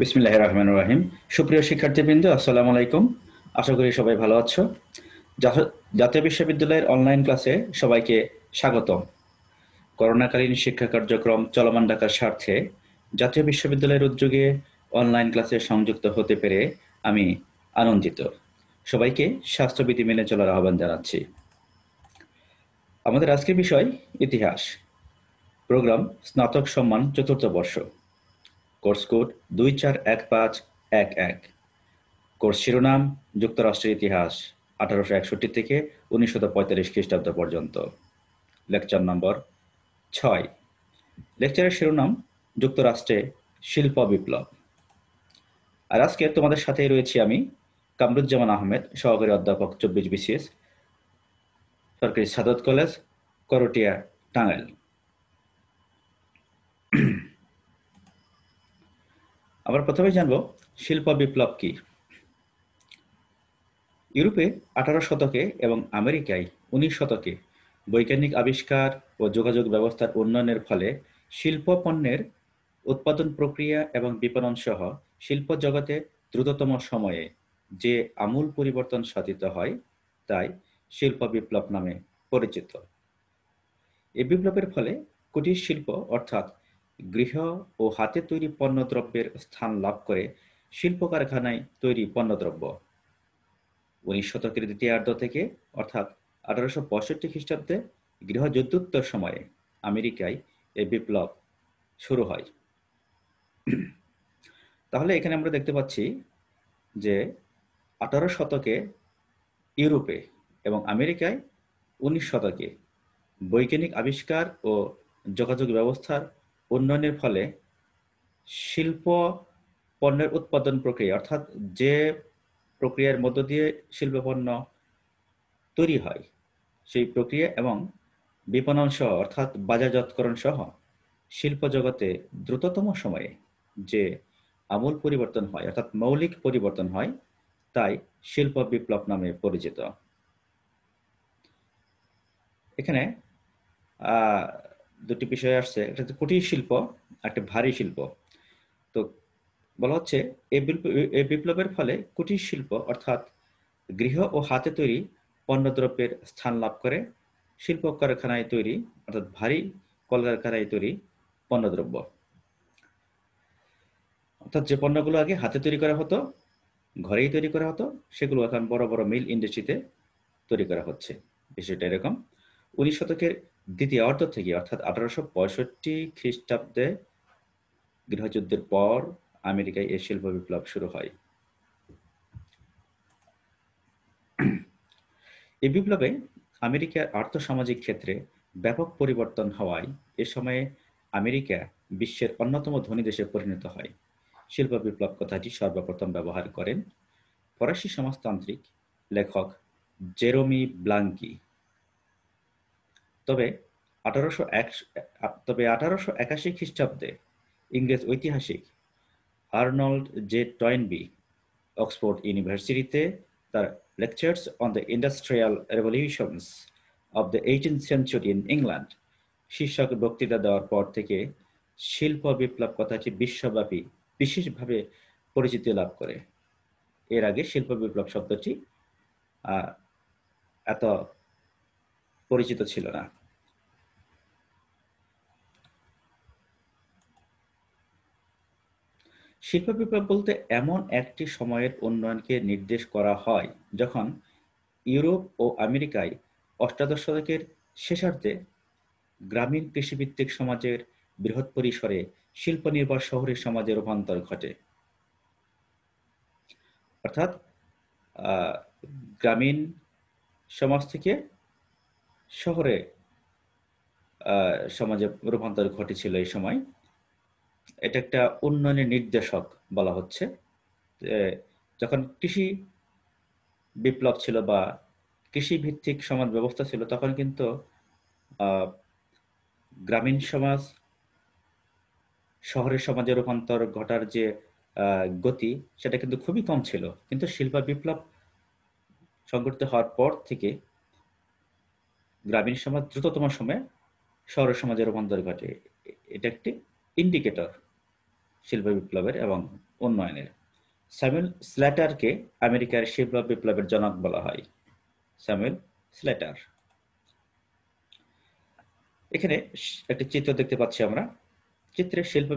বিসমিল্লাহ রহমান রাহিম সুপ্রিয় শিক্ষার্থীবৃন্দ আসসালামু আলাইকুম আশা করি সবাই ভালো আছো জাতীয় বিশ্ববিদ্যালয়ের অনলাইন ক্লাসে সবাইকে স্বাগতম করোনাকালীন শিক্ষা কার্যক্রম চলমান ডাকার স্বার্থে জাতীয় বিশ্ববিদ্যালয়ের উদ্যোগে অনলাইন ক্লাসে সংযুক্ত হতে পেরে আমি আনন্দিত সবাইকে স্বাস্থ্যবিধি মেনে চলার আহ্বান জানাচ্ছি আমাদের আজকের বিষয় ইতিহাস প্রোগ্রাম স্নাতক সম্মান চতুর্থ বর্ষ কোর্স কোড দুই চার এক পাঁচ এক এক কোর্স শিরোনাম যুক্তরাষ্ট্রের ইতিহাস আঠারোশো একষট্টি থেকে উনিশশো পঁয়তাল্লিশ খ্রিস্টাব্দ পর্যন্ত লেকচার নম্বর ছয় লেকচারের শিরোনাম যুক্তরাষ্ট্রে শিল্প বিপ্লব আর আজকে তোমাদের সাথেই রয়েছি আমি কামরুজ্জামান আহমেদ সহকারী অধ্যাপক চব্বিশ বিসিএস সরকারি সাদত কলেজ করটিয়া টাঙ্গাইল আমরা প্রথমে জানব শিল্প বিপ্লব কি ইউরোপে আঠারো শতকে এবং আমেরিকায় উনিশ শতকে বৈজ্ঞানিক আবিষ্কার ও যোগাযোগ ব্যবস্থার উন্নয়নের ফলে শিল্প পণ্যের উৎপাদন প্রক্রিয়া এবং বিপণন সহ শিল্প জগতে দ্রুততম সময়ে যে আমূল পরিবর্তন সাধিত হয় তাই শিল্প বিপ্লব নামে পরিচিত এই বিপ্লবের ফলে কুটির শিল্প অর্থাৎ গৃহ ও হাতে তৈরি পণ্যদ্রব্যের স্থান লাভ করে শিল্প কারখানায় তৈরি পণ্যদ্রব্য উনিশ শতকের দ্বিতীয়ার্ধ থেকে অর্থাৎ আঠারোশো পঁয়ষট্টি খ্রিস্টাব্দে গৃহযুদ্ধোত্তর সময়ে আমেরিকায় এই বিপ্লব শুরু হয় তাহলে এখানে আমরা দেখতে পাচ্ছি যে আঠারো শতকে ইউরোপে এবং আমেরিকায় উনিশ শতকে বৈজ্ঞানিক আবিষ্কার ও যোগাযোগ ব্যবস্থার উন্নয়নের ফলে শিল্প পণ্যের উৎপাদন প্রক্রিয়া অর্থাৎ যে প্রক্রিয়ার মধ্য দিয়ে শিল্প পণ্য তৈরি হয় সেই প্রক্রিয়া এবং বিপণন সহ অর্থাৎ বাজারজাতকরণ সহ শিল্প জগতে দ্রুততম সময়ে যে আমূল পরিবর্তন হয় অর্থাৎ মৌলিক পরিবর্তন হয় তাই শিল্প বিপ্লব নামে পরিচিত এখানে দুটি বিষয় আসছে একটা হচ্ছে কুটির শিল্প একটা ভারী শিল্প তো বলা হচ্ছে এই বিপ্লবের ফলে কুটির শিল্প অর্থাৎ গৃহ ও হাতে তৈরি পণ্যদ্রব্যের স্থান লাভ করে শিল্প কারখানায় তৈরি অর্থাৎ ভারী কলকারখানায় তৈরি পণ্যদ্রব্য অর্থাৎ যে পণ্যগুলো আগে হাতে তৈরি করা হতো ঘরেই তৈরি করা হতো সেগুলো এখন বড় বড় মিল ইন্ডাস্ট্রিতে তৈরি করা হচ্ছে বিষয়টা এরকম উনিশ শতকের দ্বিতীয় অর্থ থেকে অর্থাৎ আঠারোশো পঁয়ষট্টি খ্রিস্টাব্দে গৃহযুদ্ধের পর আমেরিকায় এ শিল্প বিপ্লব শুরু হয় এই বিপ্লবে আমেরিকার আর্থসামাজিক ক্ষেত্রে ব্যাপক পরিবর্তন হওয়ায় এ সময়ে আমেরিকা বিশ্বের অন্যতম ধনী দেশে পরিণত হয় শিল্প বিপ্লব কথাটি সর্বপ্রথম ব্যবহার করেন ফরাসি সমাজতান্ত্রিক লেখক জেরোমি ব্লাঙ্কি তবে আঠারোশো এক তবে আঠারোশো একাশি খ্রিস্টাব্দে ইংরেজ ঐতিহাসিক আর্নল্ড জে টয়েনবি অক্সফোর্ড ইউনিভার্সিটিতে তার lectures on the industrial revolutions of the eighteen century in England শীর্ষক বক্তৃতা দেওয়ার পর থেকে শিল্প বিপ্লব কথাটি বিশ্বব্যাপী বিশেষভাবে পরিচিতি লাভ করে এর আগে শিল্প বিপ্লব শব্দটি এত পরিচিত ছিল না শিল্প বিপ্লব বলতে এমন একটি সময়ের উন্নয়নকে নির্দেশ করা হয় যখন ইউরোপ ও আমেরিকায় অষ্টাদশ শতকের শেষার্ধে গ্রামীণ কৃষিভিত্তিক সমাজের বৃহৎ পরিসরে শিল্প নির্ভর শহরের সমাজে রূপান্তর ঘটে অর্থাৎ গ্রামীণ সমাজ থেকে শহরে সমাজে রূপান্তর ঘটেছিল এই সময় এটা একটা উন্নয়নের নির্দেশক বলা হচ্ছে যখন কৃষি বিপ্লব ছিল বা কৃষি ভিত্তিক সমাজ ব্যবস্থা ছিল তখন কিন্তু গ্রামীণ সমাজ শহরের সমাজে রূপান্তর ঘটার যে গতি সেটা কিন্তু খুবই কম ছিল কিন্তু শিল্প বিপ্লব সংঘটিত হওয়ার পর থেকে গ্রামীণ সমাজ দ্রুততম সময়ে শহর সমাজে রূপান্তর ঘটে এটা একটি ইন্ডিকেটর শিল্প বিপ্লবের এবং উন্নয়নের স্যামুয়েল স্ল্যাটারকে আমেরিকার শিল্প বিপ্লবের জনক বলা হয় স্যামুয়েল স্ল্যাটার এখানে একটি চিত্র দেখতে পাচ্ছি আমরা চিত্রে শিল্প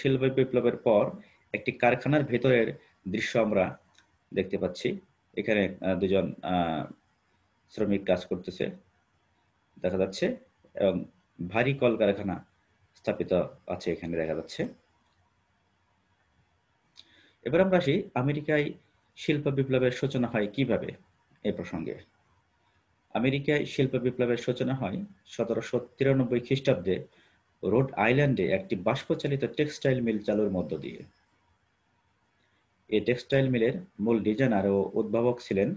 শিল্প বিপ্লবের পর একটি কারখানার ভেতরের দৃশ্য আমরা দেখতে পাচ্ছি এখানে দুজন শ্রমিক কাজ করতেছে দেখা যাচ্ছে এবং ভারী কলকারখানা স্থাপিত আছে এখানে দেখা যাচ্ছে এবার আমরা আসি আমেরিকায় শিল্প বিপ্লবের সূচনা হয় কিভাবে এ প্রসঙ্গে আমেরিকায় শিল্প বিপ্লবের সূচনা হয় সতেরোশো তিরানব্বই খ্রিস্টাব্দে রোড আইল্যান্ডে একটি বাষ্পচালিত টেক্সটাইল মিল চালুর মধ্য দিয়ে এই টেক্সটাইল মিলের মূল ডিজাইনার ও উদ্ভাবক ছিলেন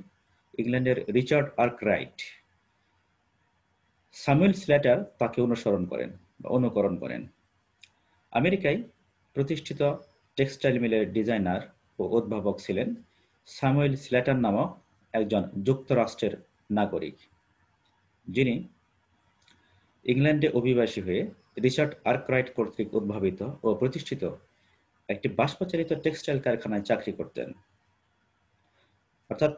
ইংল্যান্ডের রিচার্ড আর্করাইট সামুয়েল স্ল্যাটার তাকে অনুসরণ করেন বা অনুকরণ করেন আমেরিকায় প্রতিষ্ঠিত টেক্সটাইল মিলের ডিজাইনার ও উদ্ভাবক ছিলেন স্যামুয়েল স্ল্যাটার নামক একজন যুক্তরাষ্ট্রের নাগরিক যিনি ইংল্যান্ডে অভিবাসী হয়ে রিচার্ড আর্করাইট কর্তৃক উদ্ভাবিত ও প্রতিষ্ঠিত একটি বাষ্পচালিত টেক্সটাইল কারখানায় চাকরি করতেন অর্থাৎ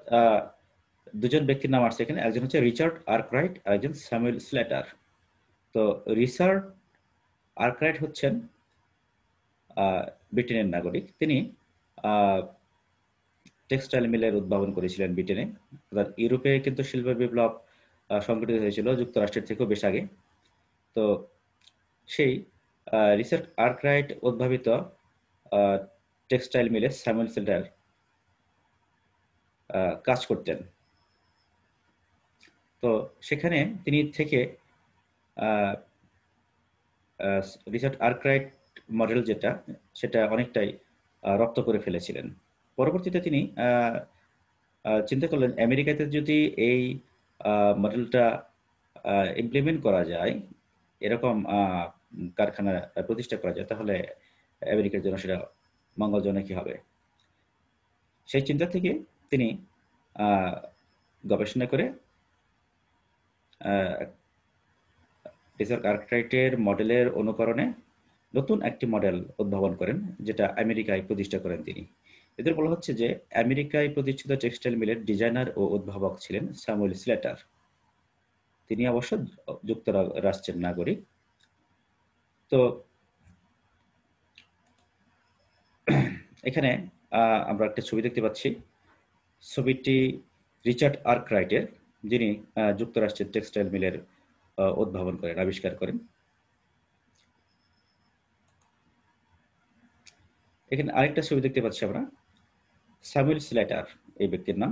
দুজন ব্যক্তির নাম আসছে এখানে একজন হচ্ছে রিচার্ড আর্করাইট আর একজন স্যামুয়েল স্লেটার তো রিচার্ড আর্করাইট হচ্ছেন ব্রিটেনের নাগরিক তিনি টেক্সটাইল মিলের উদ্ভাবন করেছিলেন ব্রিটেনে ইউরোপে কিন্তু শিল্প বিপ্লব সংগঠিত হয়েছিল যুক্তরাষ্ট্রের থেকেও বেশ আগে তো সেই রিসার্চ আর্করাইট উদ্ভাবিত টেক্সটাইল মিলে স্যামুয়েল স্ল্যাটার কাজ করতেন তো সেখানে তিনি থেকে রিচার্ড আর্ক্রাইট মডেল যেটা সেটা অনেকটাই রপ্ত করে ফেলেছিলেন পরবর্তীতে তিনি চিন্তা করলেন আমেরিকাতে যদি এই মডেলটা ইমপ্লিমেন্ট করা যায় এরকম কারখানা প্রতিষ্ঠা করা যায় তাহলে আমেরিকার জন্য সেটা মঙ্গলজনকই হবে সেই চিন্তা থেকে তিনি গবেষণা করে বেসার্ক আর্করাইটের মডেলের অনুকরণে নতুন একটি মডেল উদ্ভাবন করেন যেটা আমেরিকায় প্রতিষ্ঠা করেন তিনি এদের বলা হচ্ছে যে আমেরিকায় প্রতিষ্ঠিত টেক্সটাইল মিলের ডিজাইনার ও উদ্ভাবক ছিলেন স্যামুয়েল স্লেটার তিনি অবশ্য যুক্তরাষ্ট্রের নাগরিক তো এখানে আমরা একটা ছবি দেখতে পাচ্ছি ছবিটি রিচার্ড আর্ক রাইটের যিনি যুক্তরাষ্ট্রের টেক্সটাইল মিলের উদ্ভাবন করেন আবিষ্কার করেন এখানে আরেকটা ছবি দেখতে পাচ্ছি আমরা স্যামুয়েল স্ল্যাটার এই ব্যক্তির নাম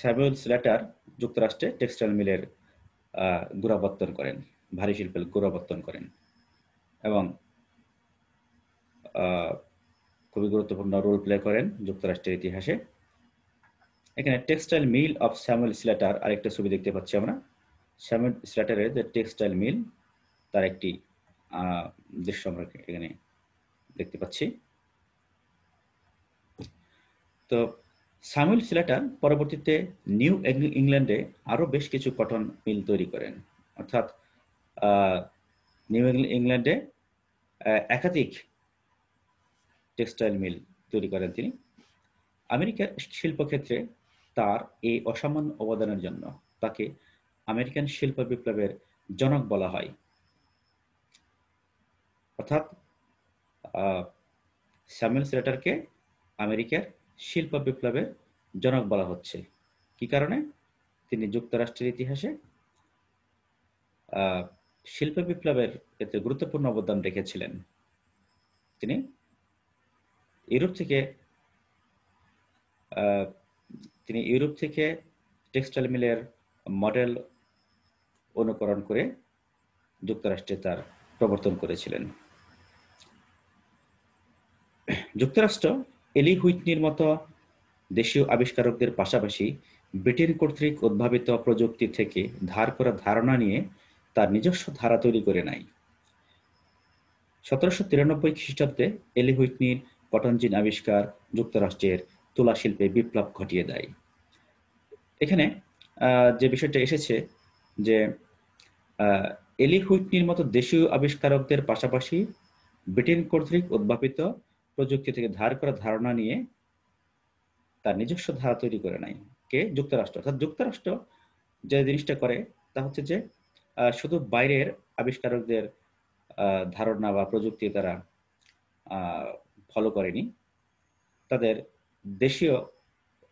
স্যামুয়েল স্ল্যাটার যুক্তরাষ্ট্রে টেক্সটাইল মিলের গুরাবর্তন করেন ভারী শিল্পের গুরাবর্তন করেন এবং খুবই গুরুত্বপূর্ণ রোল প্লে করেন যুক্তরাষ্ট্রের ইতিহাসে এখানে textile mill of Samuel Slater আরেকটা ছবি দেখতে পাচ্ছি আমরা স্যামুয়েল স্লেটারের যে টেক্সটাইল মিল তার একটি দৃশ্য আমরা এখানে দেখতে পাচ্ছি তো স্যামুয়েল স্লেটার পরবর্তীতে নিউ ইংল্যান্ডে আরও বেশ কিছু কটন মিল তৈরি করেন অর্থাৎ নিউ ইংল্যান্ডে একাধিক টেক্সটাইল মিল তৈরি করেন তিনি আমেরিকার শিল্পক্ষেত্রে তার এই অসামান্য অবদানের জন্য তাকে আমেরিকান শিল্প বিপ্লবের জনক বলা হয় অর্থাৎ স্যামুয়েল স্লেটারকে আমেরিকার শিল্প বিপ্লবের জনক বলা হচ্ছে কি কারণে তিনি যুক্তরাষ্ট্রের ইতিহাসে শিল্প বিপ্লবের এতে গুরুত্বপূর্ণ অবদান রেখেছিলেন তিনি ইউরোপ থেকে তিনি ইউরোপ থেকে টেক্সটাইল মিলের মডেল অনুকরণ করে যুক্তরাষ্ট্রে তার প্রবর্তন করেছিলেন যুক্তরাষ্ট্র এলি হুইটনির মতো দেশীয় আবিষ্কারকদের পাশাপাশি ব্রিটেন কর্তৃক উদ্ভাবিত প্রযুক্তি থেকে ধার করা ধারণা নিয়ে তার নিজস্ব ধারা তৈরি করে নাই সতেরোশো তিরানব্বই খ্রিস্টাব্দে এলি হুইটনির কটনজিন আবিষ্কার যুক্তরাষ্ট্রের তুলা শিল্পে বিপ্লব ঘটিয়ে দেয় এখানে যে বিষয়টা এসেছে যে এলি হুইটনির মতো দেশীয় আবিষ্কারকদের পাশাপাশি ব্রিটেন কর্তৃক উদ্ভাবিত প্রযুক্তি থেকে ধার করা ধারণা নিয়ে তার নিজস্ব ধারা তৈরি করে নাই কে যুক্তরাষ্ট্র অর্থাৎ যুক্তরাষ্ট্র যে জিনিসটা করে তা হচ্ছে যে শুধু বাইরের আবিষ্কারকদের ধারণা বা প্রযুক্তি তারা ফলো করেনি তাদের দেশীয়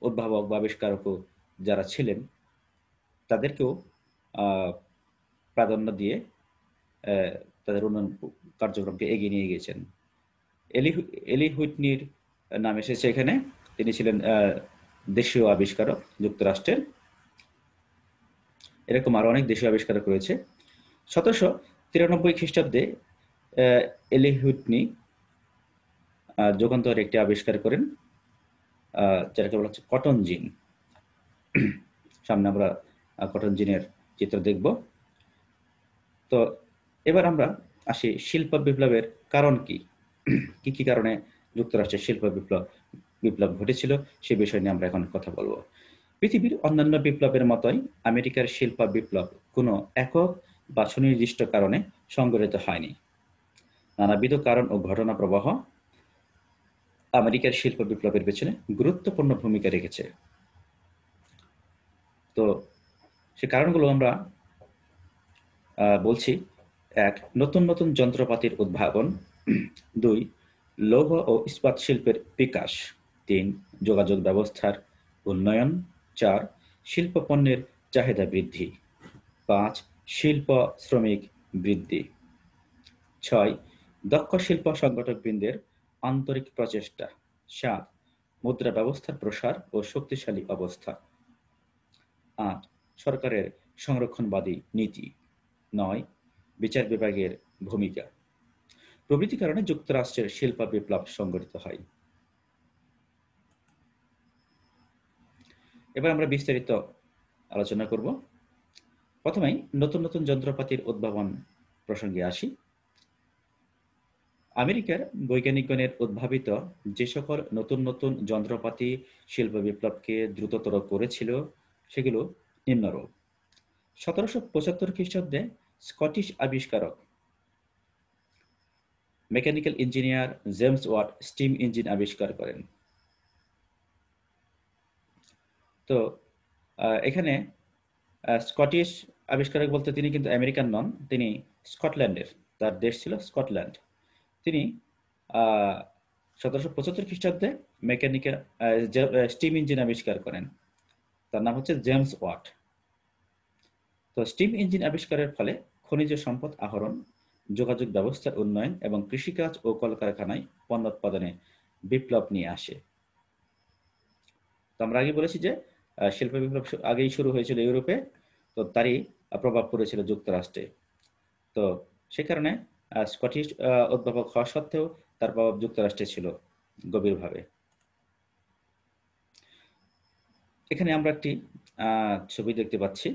উদ্ভাবক বা আবিষ্কারকও যারা ছিলেন তাদেরকেও প্রাধান্য দিয়ে তাদের উন্নয়ন কার্যক্রমকে এগিয়ে নিয়ে গিয়েছেন এলি এলি হুইটনির নাম এসেছে এখানে তিনি ছিলেন দেশীয় আবিষ্কারক যুক্তরাষ্ট্রের এরকম আরও অনেক দেশীয় আবিষ্কারক রয়েছে সতেরোশো তিরানব্বই খ্রিস্টাব্দে এলি হুইটনি যুগান্তর একটি আবিষ্কার করেন যেটাকে বলা হচ্ছে কটন জিন সামনে আমরা কটন জিনের চিত্র দেখব তো এবার আমরা আসি শিল্প বিপ্লবের কারণ কি কি কি কারণে যুক্তরাষ্ট্রের শিল্প বিপ্লব বিপ্লব ঘটেছিল সে বিষয় নিয়ে আমরা এখন কথা বলবো পৃথিবীর অন্যান্য বিপ্লবের মতোই আমেরিকার শিল্প বিপ্লব কোনো একক বা সুনির্দিষ্ট কারণে সংগঠিত হয়নি নানাবিধ কারণ ও ঘটনা প্রবাহ আমেরিকার শিল্প বিপ্লবের পেছনে গুরুত্বপূর্ণ ভূমিকা রেখেছে তো সে কারণগুলো আমরা বলছি এক নতুন নতুন যন্ত্রপাতির উদ্ভাবন দুই লৌহ ও ইস্পাত শিল্পের বিকাশ তিন যোগাযোগ ব্যবস্থার উন্নয়ন চার শিল্প পণ্যের চাহিদা বৃদ্ধি পাঁচ শিল্প শ্রমিক বৃদ্ধি ছয় দক্ষ শিল্প সংগঠকবৃন্দের আন্তরিক প্রচেষ্টা সাত মুদ্রা ব্যবস্থার প্রসার ও শক্তিশালী অবস্থা আট সরকারের সংরক্ষণবাদী নীতি নয় বিচার বিভাগের ভূমিকা প্রভৃতি কারণে যুক্তরাষ্ট্রের শিল্প বিপ্লব সংগঠিত হয় এবার আমরা বিস্তারিত আলোচনা করব প্রথমেই নতুন নতুন যন্ত্রপাতির উদ্ভাবন প্রসঙ্গে আসি আমেরিকার বৈজ্ঞানিকগণের উদ্ভাবিত যে সকল নতুন নতুন যন্ত্রপাতি শিল্প বিপ্লবকে দ্রুততর করেছিল সেগুলো নিম্নরূপ সতেরোশো পঁচাত্তর খ্রিস্টাব্দে স্কটিশ আবিষ্কারক mechanical engineer James Watt steam engine আবিষ্কার করেন তো এখানে স্কটিশ আবিষ্কারক বলতে তিনি কিন্তু আমেরিকান নন তিনি স্কটল্যান্ডের তার দেশ ছিল স্কটল্যান্ড তিনি সতেরোশো পঁচাত্তর খ্রিস্টাব্দে মেকানিক্যাল স্টিম ইঞ্জিন আবিষ্কার করেন তার নাম হচ্ছে জেমস ওয়াট তো স্টিম ইঞ্জিন আবিষ্কারের ফলে খনিজ সম্পদ আহরণ যোগাযোগ ব্যবস্থার উন্নয়ন এবং কৃষিকাজ ও কলকারখানায় পণ্য উৎপাদনে বিপ্লব নিয়ে আসে তো আমরা আগে বলেছি যে শিল্প বিপ্লব আগেই শুরু হয়েছিল ইউরোপে তো তারই প্রভাব পড়েছিল যুক্তরাষ্ট্রে তো সে কারণে স্কটিশ অধ্যাপক হওয়া সত্ত্বেও তার প্রভাব যুক্তরাষ্ট্রে ছিল গভীরভাবে এখানে আমরা একটি ছবি দেখতে পাচ্ছি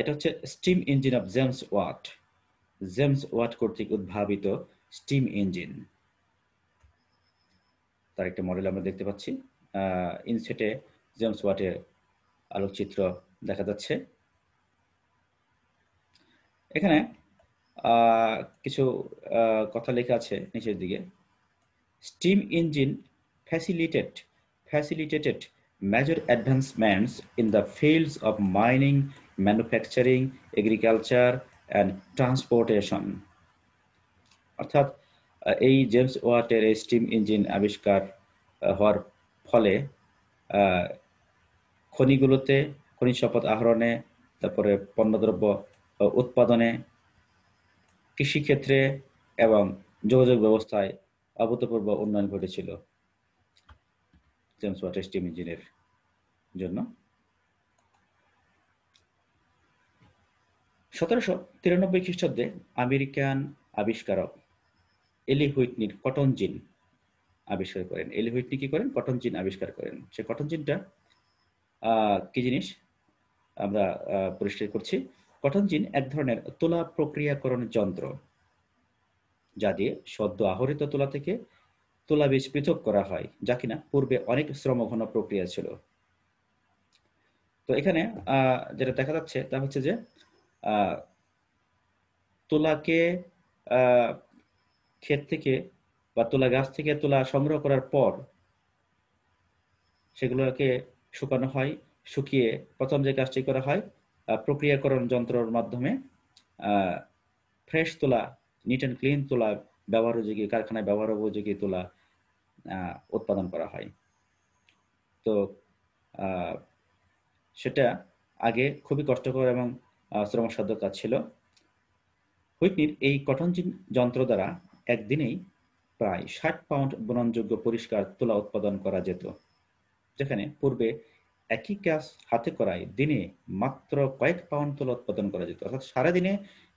এটা হচ্ছে steam engine of James Watt James Watt কর্তৃক উদ্ভাবিত স্টিম ইঞ্জিন তার একটা মডেল আমরা দেখতে পাচ্ছি ইনসেটে জেমস ওয়াটের আলোকচিত্র দেখা যাচ্ছে এখানে কিছু কথা লেখা আছে নিচের দিকে steam engine facilitated facilitated major advancements in the fields of mining manufacturing agriculture and transportation অর্থাৎ এই জেমস ওয়াটের এই স্টিম ইঞ্জিন আবিষ্কার হওয়ার ফলে খনিগুলোতে খনিজ সম্পদ আহরণে তারপরে পণ্যদ্রব্য উৎপাদনে কৃষিক্ষেত্রে এবং যোগাযোগ ব্যবস্থায় অভূতপূর্ব উন্নয়ন ঘটেছিল জেমস ওয়াটার স্টিম ইঞ্জিনের জন্য সতেরোশো তিরানব্বই খ্রিস্টাব্দে আমেরিকান আবিষ্কারক এলি হুইটনির কটন জিন আবিষ্কার করেন এলি হুইটনি কি করেন কটন জিন আবিষ্কার করেন সে কটন জিনটা কি জিনিস আমরা পরিষ্কার করছি কটন জিন এক ধরনের তুলা প্রক্রিয়াকরণ যন্ত্র যা দিয়ে সদ্য আহরিত তুলা থেকে তুলা বীজ পৃথক করা হয় যা কিনা পূর্বে অনেক শ্রমঘন প্রক্রিয়া ছিল তো এখানে যেটা দেখা যাচ্ছে তা হচ্ছে যে তুলাকে ক্ষেত থেকে বা তুলা গাছ থেকে তুলা সংগ্রহ করার পর সেগুলোকে শুকানো হয় শুকিয়ে প্রথম যে কাজটি করা হয় প্রক্রিয়াকরণ যন্ত্রর মাধ্যমে ফ্রেশ তোলা নিট অ্যান্ড ক্লিন তোলা ব্যবহার উপযোগী কারখানায় ব্যবহার উপযোগী তোলা উৎপাদন করা হয় তো সেটা আগে খুবই কষ্টকর এবং শ্রমসাধ্য কাজ ছিল হুইটনির এই কঠন যন্ত্র দ্বারা একদিনেই প্রায় ষাট পাউন্ড বননযোগ্য পরিষ্কার তুলা উৎপাদন করা যেত যেখানে পূর্বে একই কাজ হাতে করায় দিনে মাত্র কয়েক পাউন্ড তোল উৎপাদন করা যেত অর্থাৎ সারাদিনে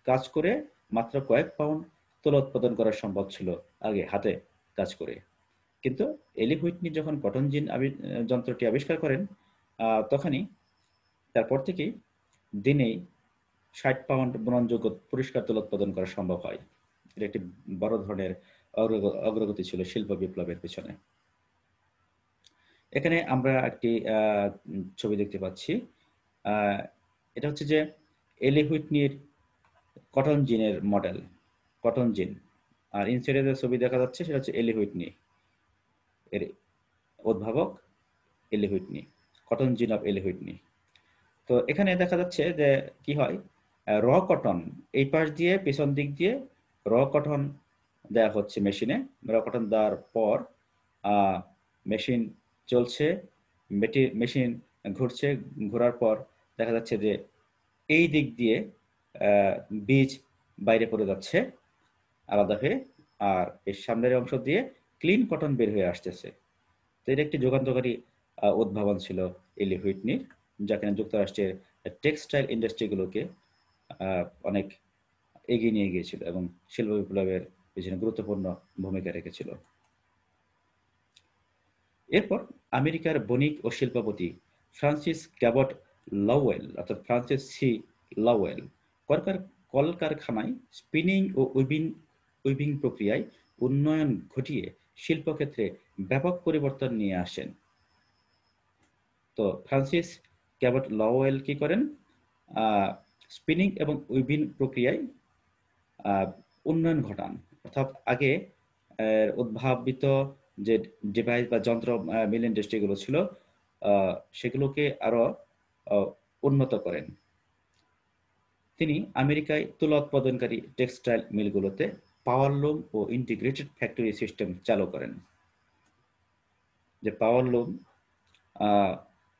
কাজ করে মাত্র কয়েক পাউন্ড তোল উৎপাদন করা সম্ভব ছিল আগে হাতে কাজ করে কিন্তু এলি হুইটনি যখন কটন জিন যন্ত্রটি আবিষ্কার করেন তখনই তারপর থেকেই দিনেই ষাট পাউন্ড বননযোগ্য পরিষ্কার তুলা উৎপাদন করা সম্ভব হয় এটা একটি বড় ধরনের অগ্রগতি ছিল শিল্প বিপ্লবের পিছনে এখানে আমরা একটি ছবি দেখতে পাচ্ছি এটা হচ্ছে যে এলি হুইটনির কটন জিনের মডেল কটন জিন আর ইনসাইডে যে ছবি দেখা যাচ্ছে সেটা হচ্ছে এলি হুইটনি এর উদ্ভাবক Eli Whitney cotton gin of Eli Whitney তো এখানে দেখা যাচ্ছে যে কি হয় র কটন এই পাশ দিয়ে পেছন দিক দিয়ে র কটন দেওয়া হচ্ছে মেশিনে র কটন দেওয়ার পর মেশিন চলছে মেশিন ঘুরছে ঘোরার পর দেখা যাচ্ছে যে এই দিক দিয়ে বীজ বাইরে পড়ে যাচ্ছে আলাদা হয়ে আর এর সামনের অংশ দিয়ে ক্লিন কটন বের হয়ে আসতেছে তো এটা একটি যুগান্তকারী উদ্ভাবন ছিল এলি হুইটনির যা কিনা যুক্তরাষ্ট্রের টেক্সটাইল ইন্ডাস্ট্রিগুলোকে অনেক এগিয়ে নিয়ে গিয়েছিল এবং শিল্প বিপ্লবের পিছনে গুরুত্বপূর্ণ ভূমিকা রেখেছিল এরপর আমেরিকার বণিক ও শিল্পপতি ফ্রান্সিস ক্যাবট লাওয়েল অর্থাৎ ফ্রান্সিস সি লাওয়েল কলকার কলকারখানায় স্পিনিং ও উইবিং উইভিং প্রক্রিয়ায় উন্নয়ন ঘটিয়ে শিল্পক্ষেত্রে ব্যাপক পরিবর্তন নিয়ে আসেন তো ফ্রান্সিস ক্যাবট লওয়েল কি করেন স্পিনিং এবং উইভিং প্রক্রিয়ায় উন্নয়ন ঘটান অর্থাৎ আগে উদ্ভাবিত যে ডিভাইস বা যন্ত্র মিল ইন্ডাস্ট্রিগুলো ছিল সেগুলোকে আরও উন্নত করেন তিনি আমেরিকায় তুলা উৎপাদনকারী টেক্সটাইল মিলগুলোতে পাওয়ার লুম ও ইন্টিগ্রেটেড ফ্যাক্টরি সিস্টেম চালু করেন যে পাওয়ার লুম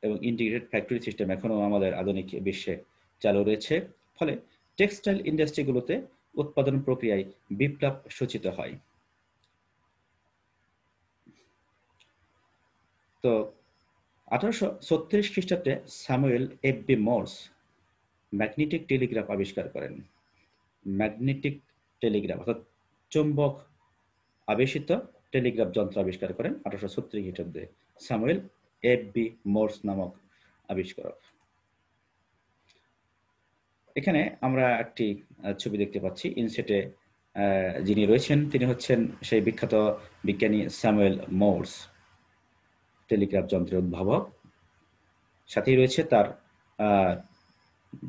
এবং ইন্টিগ্রেটেড ফ্যাক্টরি সিস্টেম এখনও আমাদের আধুনিক বিশ্বে চালু রয়েছে ফলে টেক্সটাইল ইন্ডাস্ট্রিগুলোতে উৎপাদন প্রক্রিয়ায় বিপ্লব সূচিত হয় তো আঠারোশো ছত্রিশ খ্রিস্টাব্দে Samuel F B Morse magnetic telegraph আবিষ্কার করেন ম্যাগনেটিক টেলিগ্রাফ অর্থাৎ চুম্বক আবেশিত টেলিগ্রাফ যন্ত্র আবিষ্কার করেন আঠারোশো ছত্রিশ খ্রিস্টাব্দে স্যামুয়েল এফ বি মোর্স নামক আবিষ্কারক এখানে আমরা একটি ছবি দেখতে পাচ্ছি ইনসেটে যিনি রয়েছেন তিনি হচ্ছেন সেই বিখ্যাত বিজ্ঞানী স্যামুয়েল মোর্স টেলিগ্রাফ যন্ত্রের উদ্ভাবক সাথেই রয়েছে তার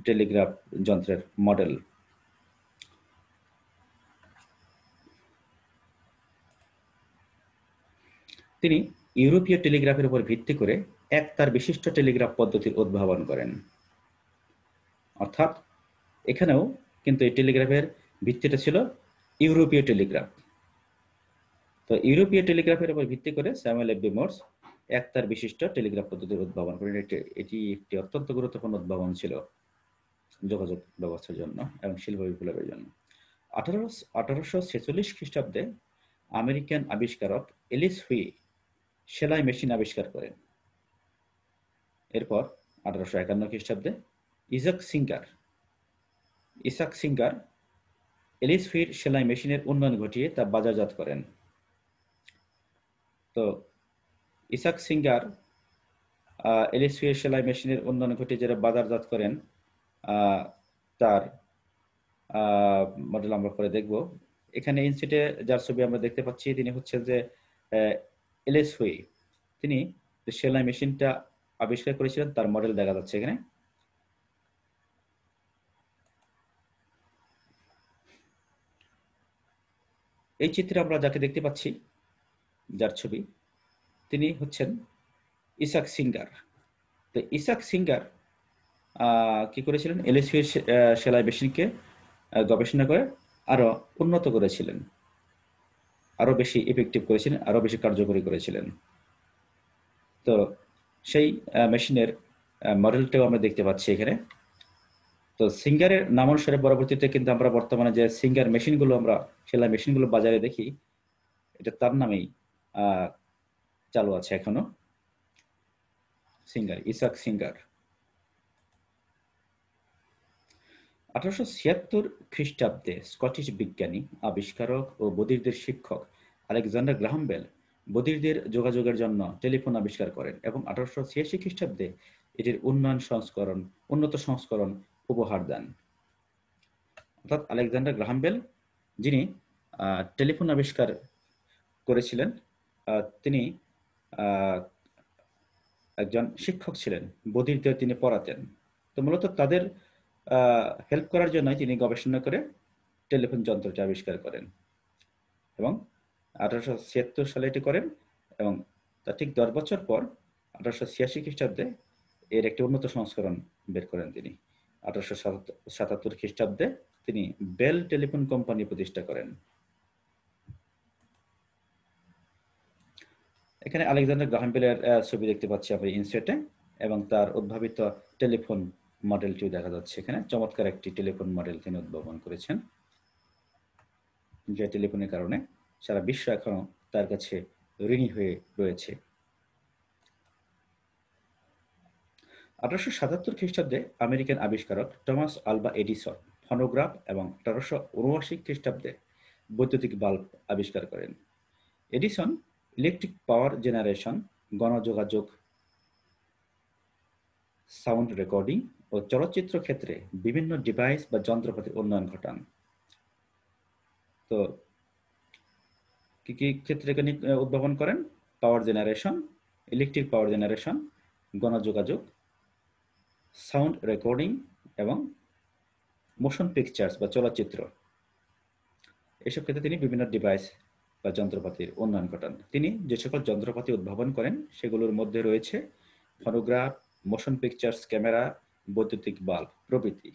টেলিগ্রাফ যন্ত্রের মডেল তিনি ইউরোপীয় টেলিগ্রাফের উপর ভিত্তি করে এক তার বিশিষ্ট টেলিগ্রাফ পদ্ধতির উদ্ভাবন করেন অর্থাৎ এখানেও কিন্তু এই টেলিগ্রাফের ভিত্তিটা ছিল ইউরোপীয় টেলিগ্রাফ তো ইউরোপীয় টেলিগ্রাফের উপর ভিত্তি করে স্যামুয়েল এফ বি মোর্স একতার বিশিষ্ট টেলিগ্রাফ পদ্ধতির উদ্ভাবন করেন এটি একটি অত্যন্ত গুরুত্বপূর্ণ উদ্ভাবন ছিল যোগাযোগ ব্যবস্থার জন্য এবং শিল্প বিপ্লবের জন্য আঠারোশো আঠারোশো ছেচল্লিশ খ্রিস্টাব্দে আমেরিকান আবিষ্কারক এলিস হুই সেলাই মেশিন আবিষ্কার করেন এরপর আঠারোশো একান্ন খ্রিস্টাব্দে Isaac Singer Isaac Singer Elias হুইর সেলাই মেশিনের উন্নয়ন ঘটিয়ে তা বাজারজাত করেন তো ইসাক সিঙ্গার এলএসইউ সেলাই মেশিনের উন্নয়ন ঘটে যারা বাজারজাত করেন তার মডেল আমরা পরে দেখব এখানে ইনস্টিটে যার ছবি আমরা দেখতে পাচ্ছি তিনি হচ্ছেন যে এলএস হুই তিনি সেলাই মেশিনটা আবিষ্কার করেছিলেন তার মডেল দেখা যাচ্ছে এখানে এই চিত্রে আমরা যাকে দেখতে পাচ্ছি যার ছবি তিনি হচ্ছেন ইসাক সিঙ্গার তো ইসাক সিঙ্গার কি করেছিলেন এলএসইউ সেলাই মেশিনকে গবেষণা করে আরও উন্নত করেছিলেন আরও বেশি ইফেক্টিভ করেছিলেন আরও বেশি কার্যকরী করেছিলেন তো সেই মেশিনের মডেলটাও আমরা দেখতে পাচ্ছি এখানে তো সিঙ্গারের নাম অনুসারে পরবর্তীতে কিন্তু আমরা বর্তমানে যে সিঙ্গার মেশিনগুলো আমরা সেলাই মেশিনগুলো বাজারে দেখি এটা তার নামেই চালু আছে এখনো সিঙ্গার ইসাক সিঙ্গার আঠারোশো ছিয়াত্তর খ্রিস্টাব্দে স্কটিশ বিজ্ঞানী আবিষ্কারক ও বদিরদের শিক্ষক আলেকজান্ডার গ্রাহামবেল বদিরদের যোগাযোগের জন্য টেলিফোন আবিষ্কার করেন এবং আঠারোশো ছিয়াশি খ্রিস্টাব্দে এটির উন্নয়ন সংস্করণ উন্নত সংস্করণ উপহার দেন অর্থাৎ আলেকজান্ডার গ্রাহামবেল যিনি টেলিফোন আবিষ্কার করেছিলেন তিনি একজন শিক্ষক ছিলেন বদিরদের তিনি পড়াতেন তো মূলত তাদের হেল্প করার জন্যই তিনি গবেষণা করে টেলিফোন যন্ত্রটি আবিষ্কার করেন এবং আঠারোশো ছিয়াত্তর সালে এটি করেন এবং তার ঠিক দশ বছর পর আঠারোশো ছিয়াশি খ্রিস্টাব্দে এর একটি উন্নত সংস্করণ বের করেন তিনি আঠারোশো সাতাত্তর খ্রিস্টাব্দে তিনি বেল টেলিফোন কোম্পানি প্রতিষ্ঠা করেন এখানে আলেকজান্ডার গ্রাহাম বেলের ছবি দেখতে পাচ্ছি আমরা ইনস্টেটে এবং তার উদ্ভাবিত টেলিফোন মডেলটিও দেখা যাচ্ছে এখানে চমৎকার একটি টেলিফোন মডেল তিনি উদ্ভাবন করেছেন যে টেলিফোনের কারণে সারা বিশ্ব এখনো তার কাছে ঋণী হয়ে রয়েছে আঠারোশো সাতাত্তর খ্রিস্টাব্দে আমেরিকান আবিষ্কারক টমাস আলবা এডিসন ফনোগ্রাফ এবং আঠারোশো উনআশি খ্রিস্টাব্দে বৈদ্যুতিক বাল্ব আবিষ্কার করেন এডিসন ইলেকট্রিক পাওয়ার জেনারেশন গণযোগাযোগ সাউন্ড রেকর্ডিং ও চলচ্চিত্র ক্ষেত্রে বিভিন্ন ডিভাইস বা যন্ত্রপাতির উন্নয়ন ঘটান তো কি কি ক্ষেত্রে উদ্ভাবন করেন power generation electric power generation গণযোগাযোগ সাউন্ড রেকর্ডিং এবং মোশন পিকচার্স বা চলচ্চিত্র এসব ক্ষেত্রে তিনি বিভিন্ন ডিভাইস বা যন্ত্রপাতির উন্নয়ন ঘটান তিনি যে সকল যন্ত্রপাতি উদ্ভাবন করেন সেগুলোর মধ্যে রয়েছে ফনোগ্রাফ মোশন পিকচার্স ক্যামেরা বৈদ্যুতিক বাল্ব প্রভৃতি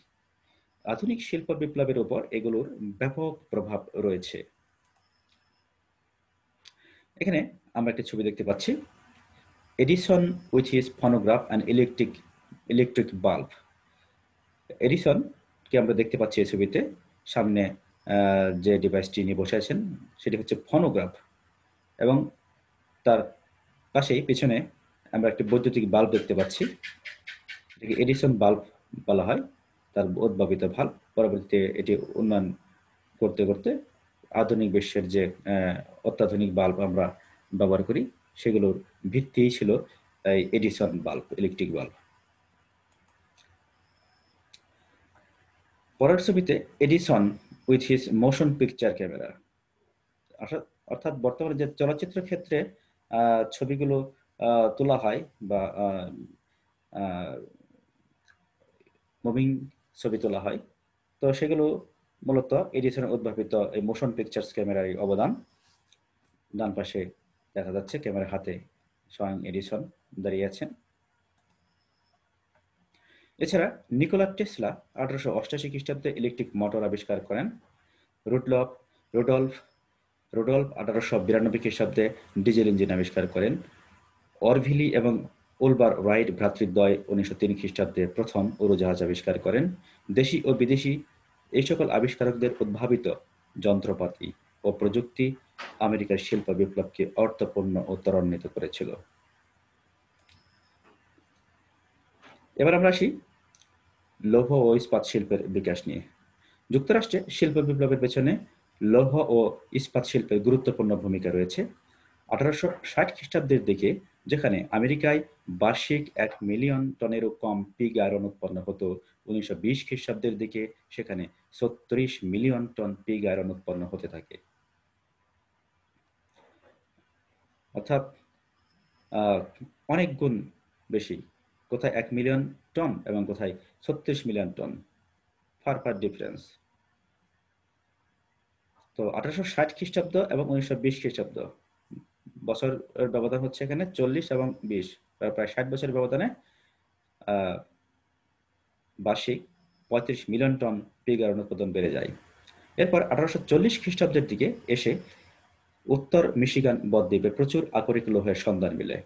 আধুনিক শিল্প বিপ্লবের উপর এগুলোর ব্যাপক প্রভাব রয়েছে এখানে আমরা একটি ছবি দেখতে পাচ্ছি Edison which is phonograph and electric electric bulb কে আমরা দেখতে পাচ্ছি এই ছবিতে সামনে যে ডিভাইসটি নিয়ে বসে আছেন সেটি হচ্ছে ফনোগ্রাফ এবং তার পাশেই পিছনে আমরা একটি বৈদ্যুতিক বাল্ব দেখতে পাচ্ছি এটিকে এডিসন বাল্ব বলা হয় তার উদ্ভাবিত ভাল পরবর্তীতে এটি উন্নয়ন করতে করতে আধুনিক বিশ্বের যে অত্যাধুনিক বাল্ব আমরা ব্যবহার করি সেগুলোর ভিত্তিই ছিল এই এডিসন বাল্ব ইলেকট্রিক বাল্ব পরের ছবিতে Edison with his motion picture camera অর্থাৎ বর্তমানে যে চলচ্চিত্র ক্ষেত্রে ছবিগুলো তোলা হয় বা মুভিং ছবি তোলা হয় তো সেগুলো মূলত এডিসনের উদ্ভাবিত এই মোশন পিকচার্স ক্যামেরার অবদান ডান পাশে দেখা যাচ্ছে ক্যামেরার হাতে স্বয়ং এডিসন দাঁড়িয়ে আছেন এছাড়া নিকোলা টেসলা আঠারোশো অষ্টাশি খ্রিস্টাব্দে ইলেকট্রিক মোটর আবিষ্কার করেন রুটলপ রুডলফ রুডলফ আঠারোশো বিরানব্বই খ্রিস্টাব্দে ডিজেল ইঞ্জিন আবিষ্কার করেন অরভিলি এবং ওলবার রাইট ভ্রাতৃদ্বয় উনিশশো তিন খ্রিস্টাব্দে প্রথম উড়োজাহাজ আবিষ্কার করেন দেশি ও বিদেশি এই সকল আবিষ্কারকদের উদ্ভাবিত যন্ত্রপাতি ও প্রযুক্তি আমেরিকার শিল্প বিপ্লবকে অর্থপূর্ণ ও ত্বরান্বিত করেছিল এবার আমরা আসি লৌহ ও ইস্পাত শিল্পের বিকাশ নিয়ে যুক্তরাষ্ট্রে শিল্প বিপ্লবের পেছনে লৌহ ও ইস্পাত শিল্পের গুরুত্বপূর্ণ ভূমিকা রয়েছে আঠারোশো ষাট খ্রিস্টাব্দের দিকে যেখানে আমেরিকায় বার্ষিক এক মিলিয়ন টনেরও কম পিগ আয়রন উৎপন্ন হতো উনিশশো বিশ খ্রিস্টাব্দের দিকে সেখানে ছত্রিশ মিলিয়ন টন পিগ আয়রন উৎপন্ন হতে থাকে অর্থাৎ অনেক গুণ বেশি কোথায় এক মিলিয়ন টন এবং কোথায় ছত্রিশ million ton far far difference তো আঠারোশো ষাট খ্রিস্টাব্দ এবং উনিশশো বিশ খ্রিস্টাব্দ বছরের ব্যবধান হচ্ছে এখানে চল্লিশ এবং বিশ প্রায় ষাট বছরের ব্যবধানে বার্ষিক পঁয়ত্রিশ মিলিয়ন টন পিগারণ উৎপাদন বেড়ে যায় এরপর আঠারোশো চল্লিশ খ্রিস্টাব্দের দিকে এসে উত্তর মিশিগান বদ্বীপে প্রচুর আকরিক লোহের সন্ধান মিলে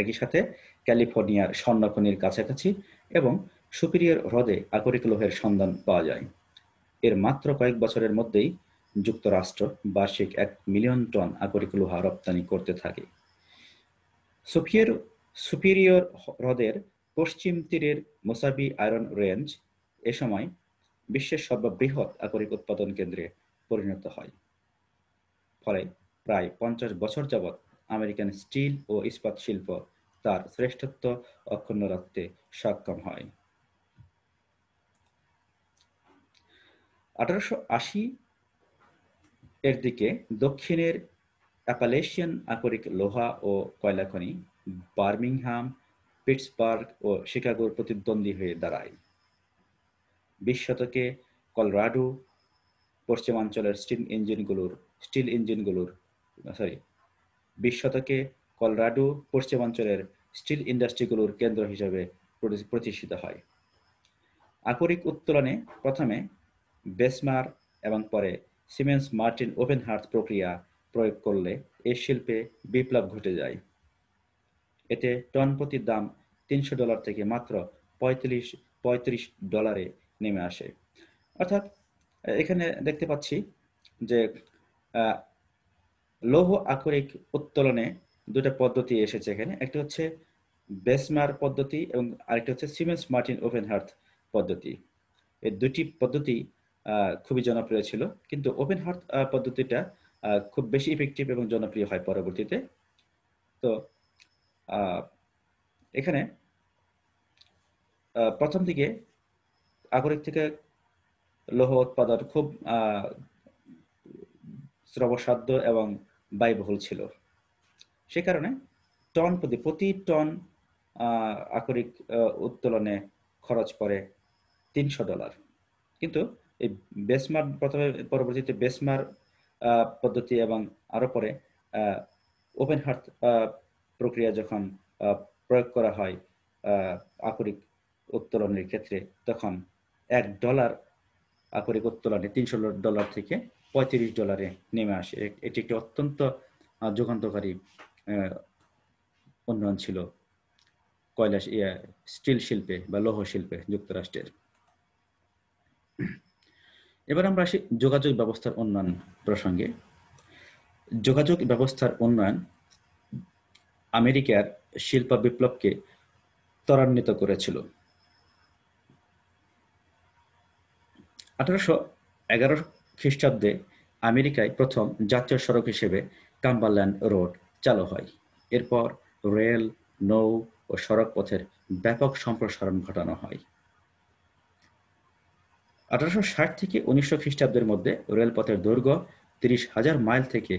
একই সাথে ক্যালিফোর্নিয়ার স্বর্ণখনির কাছাকাছি এবং সুপিরিয়র হ্রদে আকরিক লোহের সন্ধান পাওয়া যায় এর মাত্র কয়েক বছরের মধ্যেই যুক্তরাষ্ট্র বার্ষিক এক মিলিয়ন টন আকরিক লোহা রপ্তানি করতে থাকে সুপিয়র সুপিরিয়র হ্রদের পশ্চিম তীরের মোসাবি আয়রন রেঞ্জ এ সময় বিশ্বের সর্ববৃহৎ আকরিক উৎপাদন কেন্দ্রে পরিণত হয় ফলে প্রায় পঞ্চাশ বছর যাবৎ আমেরিকান স্টিল ও ইস্পাত শিল্প তার শ্রেষ্ঠত্ব অক্ষুণ্ণ রাখতে সক্ষম হয় আঠারোশো আশি এর দিকে দক্ষিণের অ্যাপালেশিয়ান আকরিক লোহা ও কয়লা খনি বার্মিংহাম পিটসবার্গ ও শিকাগোর প্রতিদ্বন্দ্বী হয়ে দাঁড়ায় বিশ শতকে কলরাডো পশ্চিমাঞ্চলের স্টিল ইঞ্জিনগুলোর স্টিল ইঞ্জিনগুলোর সরি বিশ শতকে কলরাডু পশ্চিমাঞ্চলের স্টিল ইন্ডাস্ট্রিগুলোর কেন্দ্র হিসেবে প্রতিষ্ঠিত হয় আকরিক উত্তোলনে প্রথমে বেসমার এবং পরে সিমেন্স মার্টিন ওপেন হার্থ প্রক্রিয়া প্রয়োগ করলে এ শিল্পে বিপ্লব ঘটে যায় এতে টন প্রতি দাম তিনশো ডলার থেকে মাত্র পঁয়ত্রিশ পঁয়ত্রিশ ডলারে নেমে আসে অর্থাৎ এখানে দেখতে পাচ্ছি যে লৌহ আকরিক উত্তোলনে দুটা পদ্ধতি এসেছে এখানে একটা হচ্ছে বেসমার পদ্ধতি এবং আরেকটি হচ্ছে সিমেন্স মার্টিন হার্থ পদ্ধতি এই দুটি পদ্ধতি খুবই জনপ্রিয় ছিল কিন্তু ওপেন হার্থ পদ্ধতিটা খুব বেশি ইফেক্টিভ এবং জনপ্রিয় হয় পরবর্তীতে তো এখানে প্রথম দিকে আগরিক থেকে লৌহ উৎপাদন খুব শ্রবসাধ্য এবং ব্যয়বহুল ছিল সে কারণে টন প্রতি প্রতি টন আকরিক উত্তোলনে খরচ পড়ে তিনশো ডলার কিন্তু এই বেসমার প্রথমে পরবর্তীতে বেসমার পদ্ধতি এবং আরও পরে ওপেন হার্ট প্রক্রিয়া যখন প্রয়োগ করা হয় আকরিক উত্তোলনের ক্ষেত্রে তখন এক ডলার আকরিক উত্তোলনে তিনশো ডলার থেকে পঁয়ত্রিশ ডলারে নেমে আসে এটি একটি অত্যন্ত যুগান্তকারী উন্নয়ন ছিল কয়লা স্টিল শিল্পে বা লৌহ শিল্পে যুক্তরাষ্ট্রের এবার আমরা আসি যোগাযোগ ব্যবস্থার উন্নয়ন প্রসঙ্গে যোগাযোগ ব্যবস্থার উন্নয়ন আমেরিকার শিল্প বিপ্লবকে ত্বরান্বিত করেছিল আঠারোশো এগারো খ্রিস্টাব্দে আমেরিকায় প্রথম জাতীয় সড়ক হিসেবে কাম্বারল্যান্ড রোড চালু হয় এরপর রেল নৌ ও সড়ক পথের ব্যাপক সম্প্রসারণ ঘটানো হয় আঠারোশো ষাট থেকে উনিশশো খ্রিস্টাব্দের মধ্যে রেলপথের দৈর্ঘ্য তিরিশ হাজার মাইল থেকে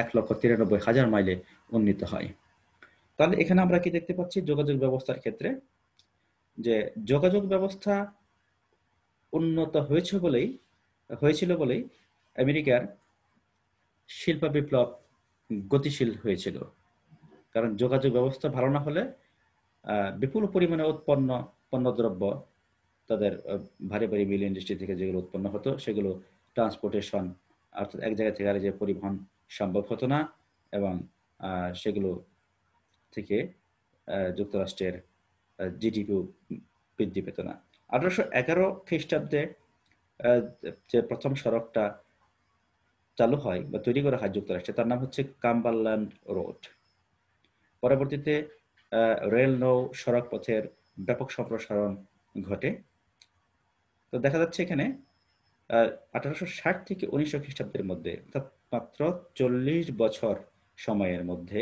এক লক্ষ তিরানব্বই হাজার মাইলে উন্নীত হয় তাহলে এখানে আমরা কি দেখতে পাচ্ছি যোগাযোগ ব্যবস্থার ক্ষেত্রে যে যোগাযোগ ব্যবস্থা উন্নত হয়েছে বলেই হয়েছিল বলেই আমেরিকার শিল্প বিপ্লব গতিশীল হয়েছিল কারণ যোগাযোগ ব্যবস্থা ভালো না হলে বিপুল পরিমাণে উৎপন্ন পণ্যদ্রব্য তাদের ভারী ভারী মিল ইন্ডাস্ট্রি থেকে যেগুলো উৎপন্ন হতো সেগুলো ট্রান্সপোর্টেশন অর্থাৎ এক জায়গা থেকে আরেক যে পরিবহন সম্ভব হতো না এবং সেগুলো থেকে যুক্তরাষ্ট্রের জিডিপিও বৃদ্ধি পেত না আঠারোশো এগারো খ্রিস্টাব্দে যে প্রথম সড়কটা চালু হয় বা তৈরি করা হয় যুক্তরাষ্ট্রে তার নাম হচ্ছে কাম্বারল্যান্ড রোড পরবর্তীতে রেল নৌ সড়ক পথের ব্যাপক সম্প্রসারণ ঘটে তো দেখা যাচ্ছে এখানে আঠারোশো ষাট থেকে উনিশশো খ্রিস্টাব্দের মধ্যে অর্থাৎ মাত্র চল্লিশ বছর সময়ের মধ্যে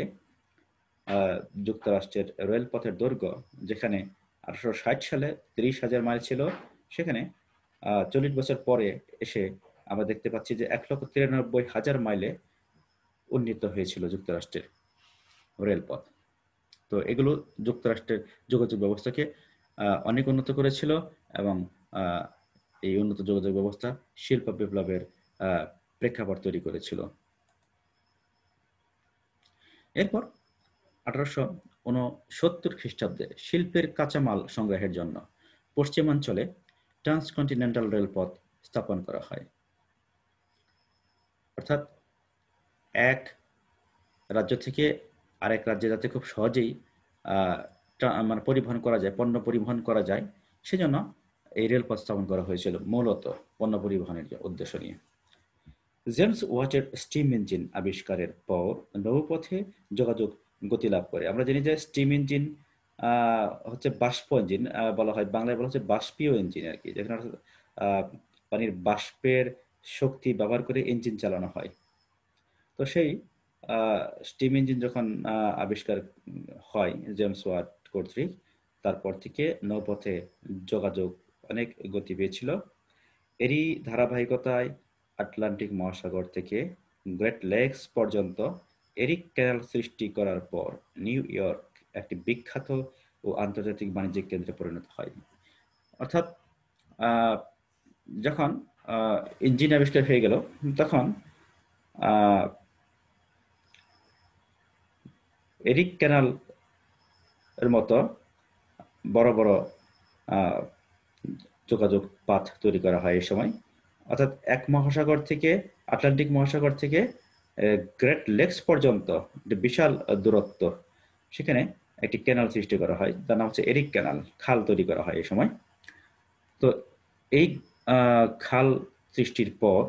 যুক্তরাষ্ট্রের রেলপথের দৈর্ঘ্য যেখানে আঠারোশো ষাট সালে তিরিশ হাজার মাইল ছিল সেখানে চল্লিশ বছর পরে এসে আমরা দেখতে পাচ্ছি যে এক লক্ষ তিরানব্বই হাজার মাইলে উন্নীত হয়েছিল যুক্তরাষ্ট্রের রেলপথ তো এগুলো যুক্তরাষ্ট্রের যোগাযোগ ব্যবস্থাকে অনেক উন্নত করেছিল এবং এই উন্নত যোগাযোগ ব্যবস্থা শিল্প বিপ্লবের প্রেক্ষাপট তৈরি করেছিল এরপর আঠারোশো উনসত্তর খ্রিস্টাব্দে শিল্পের কাঁচামাল সংগ্রহের জন্য পশ্চিমাঞ্চলে ট্রান্সকন্টিনেন্টাল রেলপথ স্থাপন করা হয় অর্থাৎ এক রাজ্য থেকে আরেক রাজ্যে যাতে খুব সহজেই মানে পরিবহন করা যায় পণ্য পরিবহন করা যায় সেজন্য এই রেলপথ স্থাপন করা হয়েছিল মূলত পণ্য পরিবহনের উদ্দেশ্য নিয়ে জেমস ওয়াচের স্টিম ইঞ্জিন আবিষ্কারের পর নৌপথে যোগাযোগ গতি লাভ করে আমরা জানি যে স্টিম ইঞ্জিন হচ্ছে বাষ্প ইঞ্জিন বলা হয় বাংলায় বলা হচ্ছে বাষ্পীয় ইঞ্জিন আর কি যেখানে পানির বাষ্পের শক্তি ব্যবহার করে ইঞ্জিন চালানো হয় তো সেই স্টিম ইঞ্জিন যখন আবিষ্কার হয় জেমস ওয়াট কর্তৃক তারপর থেকে নৌপথে যোগাযোগ অনেক গতি পেয়েছিল এরই ধারাবাহিকতায় আটলান্টিক মহাসাগর থেকে গ্রেট লেকস পর্যন্ত এরিক ক্যানাল সৃষ্টি করার পর নিউ ইয়র্ক একটি বিখ্যাত ও আন্তর্জাতিক বাণিজ্যিক কেন্দ্রে পরিণত হয় অর্থাৎ যখন ইঞ্জিন আবিষ্কার হয়ে গেল তখন এরিক ক্যানাল এর মতো বড় বড় যোগাযোগ পাথ তৈরি করা হয় এই সময় অর্থাৎ এক মহাসাগর থেকে আটলান্টিক মহাসাগর থেকে গ্রেট লেকস পর্যন্ত বিশাল দূরত্ব সেখানে একটি ক্যানাল সৃষ্টি করা হয় তার নাম হচ্ছে এরিক ক্যানাল খাল তৈরি করা হয় এই সময় তো এই খাল সৃষ্টির পর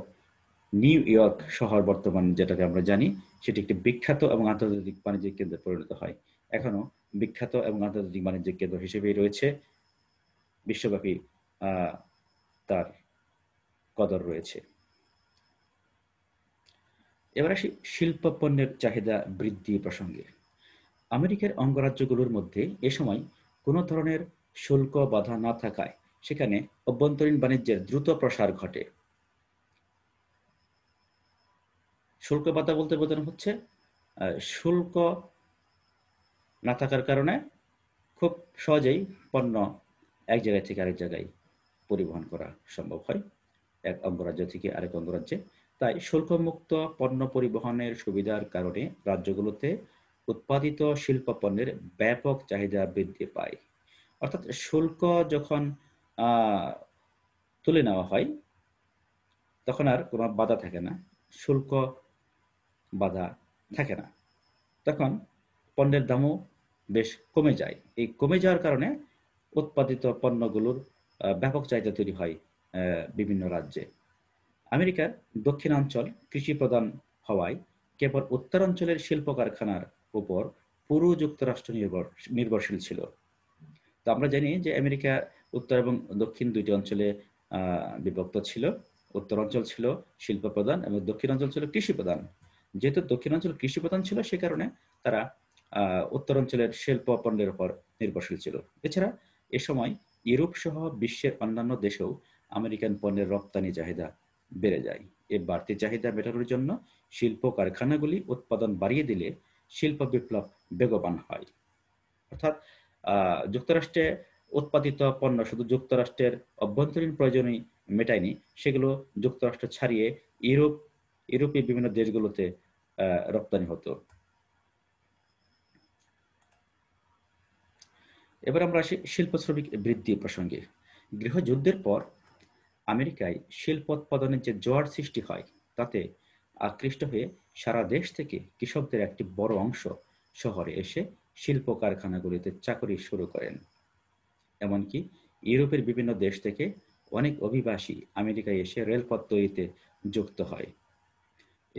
নিউ ইয়র্ক শহর বর্তমান যেটাকে আমরা জানি সেটি একটি বিখ্যাত এবং আন্তর্জাতিক বাণিজ্যিক কেন্দ্রে পরিণত হয় এখনও বিখ্যাত এবং আন্তর্জাতিক বাণিজ্যিক কেন্দ্র হিসেবেই রয়েছে বিশ্বব্যাপী তার কদর রয়েছে এবার আসি শিল্প পণ্যের চাহিদা বৃদ্ধি প্রসঙ্গে আমেরিকার অঙ্গরাজ্যগুলোর মধ্যে এ সময় কোনো ধরনের শুল্ক বাধা না থাকায় সেখানে অভ্যন্তরীণ বাণিজ্যের দ্রুত প্রসার ঘটে শুল্ক পাতা বলতে বোঝানো হচ্ছে শুল্ক না থাকার কারণে খুব সহজেই পণ্য এক জায়গায় থেকে আরেক জায়গায় পরিবহন করা সম্ভব হয় এক অঙ্গরাজ্য থেকে আরেক অঙ্গরাজ্যে তাই শুল্কমুক্ত পণ্য পরিবহনের সুবিধার কারণে রাজ্যগুলোতে উৎপাদিত শিল্প পণ্যের ব্যাপক চাহিদা বৃদ্ধি পায় অর্থাৎ শুল্ক যখন তুলে নেওয়া হয় তখন আর কোনো বাধা থাকে না শুল্ক বাধা থাকে না তখন পণ্যের দামও বেশ কমে যায় এই কমে যাওয়ার কারণে উৎপাদিত পণ্যগুলোর ব্যাপক চাহিদা তৈরি হয় বিভিন্ন রাজ্যে আমেরিকার দক্ষিণাঞ্চল কৃষি প্রধান হওয়ায় কেবল উত্তরাঞ্চলের শিল্প কারখানার উপর পুরো যুক্তরাষ্ট্র নির্ভর নির্ভরশীল ছিল তো আমরা জানি যে আমেরিকা উত্তর এবং দক্ষিণ দুইটি অঞ্চলে বিভক্ত ছিল উত্তর অঞ্চল ছিল শিল্প প্রধান এবং দক্ষিণ অঞ্চল ছিল কৃষি প্রধান যেহেতু দক্ষিণ অঞ্চল কৃষি প্রধান ছিল সে কারণে তারা উত্তর অঞ্চলের শিল্প পণ্যের উপর নির্ভরশীল ছিল এছাড়া এ সময় ইউরোপ সহ বিশ্বের অন্যান্য দেশেও আমেরিকান পণ্যের রপ্তানি চাহিদা বেড়ে যায় এ বাড়তি চাহিদা মেটানোর জন্য শিল্প কারখানাগুলি উৎপাদন বাড়িয়ে দিলে শিল্প বিপ্লব বেগবান হয় অর্থাৎ যুক্তরাষ্ট্রে উৎপাদিত পণ্য শুধু যুক্তরাষ্ট্রের অভ্যন্তরীণ প্রয়োজনই মেটায়নি সেগুলো যুক্তরাষ্ট্র ছাড়িয়ে ইউরোপ ইউরোপীয় বিভিন্ন দেশগুলোতে রপ্তানি হতো এবার আমরা আসি শিল্প শ্রমিক বৃদ্ধি প্রসঙ্গে গৃহযুদ্ধের পর আমেরিকায় শিল্প উৎপাদনের যে জোয়ার সৃষ্টি হয় তাতে আকৃষ্ট হয়ে সারা দেশ থেকে কৃষকদের একটি বড় অংশ শহরে এসে শিল্প কারখানাগুলিতে চাকরি শুরু করেন এমনকি ইউরোপের বিভিন্ন দেশ থেকে অনেক অভিবাসী আমেরিকায় এসে রেলপথ তৈরিতে যুক্ত হয়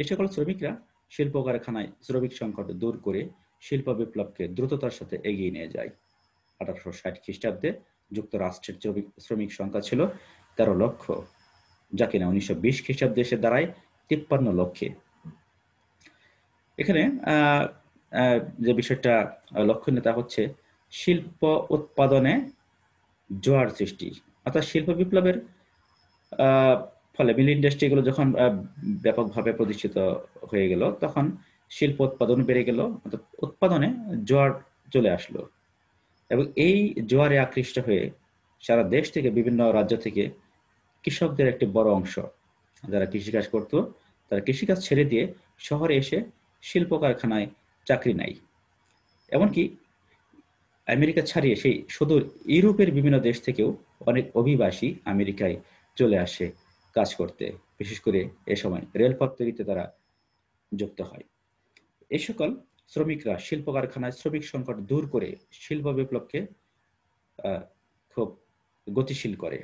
এ সকল শ্রমিকরা শিল্প কারখানায় শ্রমিক সংকট দূর করে শিল্প বিপ্লবকে দ্রুততার সাথে এগিয়ে নিয়ে যায় আঠারোশো ষাট খ্রিস্টাব্দে যুক্তরাষ্ট্রের শ্রমিক সংখ্যা ছিল তেরো লক্ষ যা কিনা উনিশশো বিশ খ্রিস্টাব্দে এসে দাঁড়ায় তিপ্পান্ন লক্ষে এখানে যে বিষয়টা লক্ষণীয় তা হচ্ছে শিল্প উৎপাদনে জোয়ার সৃষ্টি অর্থাৎ শিল্প বিপ্লবের ফলে মিল ইন্ডাস্ট্রিগুলো যখন ব্যাপকভাবে প্রতিষ্ঠিত হয়ে গেল তখন শিল্প উৎপাদন বেড়ে গেল অর্থাৎ উৎপাদনে জোয়ার চলে আসলো এবং এই জোয়ারে আকৃষ্ট হয়ে সারা দেশ থেকে বিভিন্ন রাজ্য থেকে কৃষকদের একটি বড় অংশ যারা কৃষিকাজ করত তারা কৃষিকাজ ছেড়ে দিয়ে শহরে এসে শিল্প কারখানায় চাকরি নাই এমনকি আমেরিকা ছাড়িয়ে সেই সুদূর ইউরোপের বিভিন্ন দেশ থেকেও অনেক অভিবাসী আমেরিকায় চলে আসে কাজ করতে বিশেষ করে এ সময় রেলপথ তৈরিতে তারা যুক্ত হয় এ সকল শ্রমিকরা শিল্প কারখানায় শ্রমিক সংকট দূর করে শিল্প বিপ্লবকে খুব গতিশীল করে